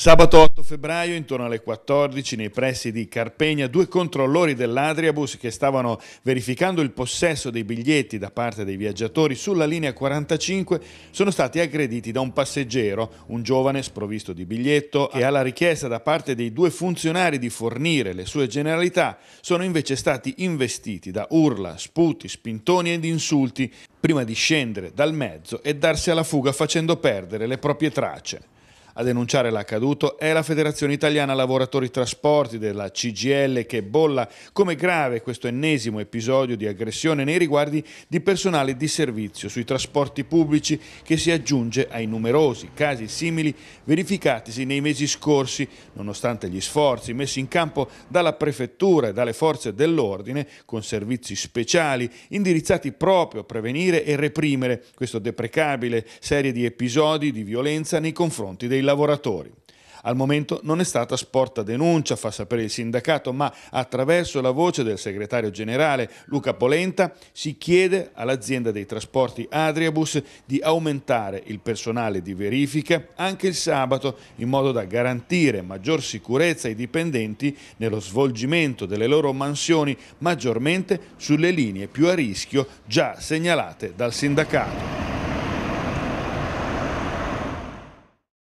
Sabato 8 febbraio, intorno alle 14, nei pressi di Carpegna, due controllori dell'Adriabus che stavano verificando il possesso dei biglietti da parte dei viaggiatori sulla linea 45 sono stati aggrediti da un passeggero, un giovane sprovvisto di biglietto, e alla richiesta da parte dei due funzionari di fornire le sue generalità sono invece stati investiti da urla, sputi, spintoni ed insulti prima di scendere dal mezzo e darsi alla fuga facendo perdere le proprie tracce. A denunciare l'accaduto è la Federazione Italiana Lavoratori Trasporti della CGL che bolla come grave questo ennesimo episodio di aggressione nei riguardi di personale di servizio sui trasporti pubblici che si aggiunge ai numerosi casi simili verificatisi nei mesi scorsi, nonostante gli sforzi messi in campo dalla Prefettura e dalle forze dell'ordine con servizi speciali indirizzati proprio a prevenire e reprimere questo deprecabile serie di episodi di violenza nei confronti dei lavoratori lavoratori. Al momento non è stata sporta denuncia, fa sapere il sindacato, ma attraverso la voce del segretario generale Luca Polenta si chiede all'azienda dei trasporti Adriabus di aumentare il personale di verifica anche il sabato in modo da garantire maggior sicurezza ai dipendenti nello svolgimento delle loro mansioni, maggiormente sulle linee più a rischio già segnalate dal sindacato.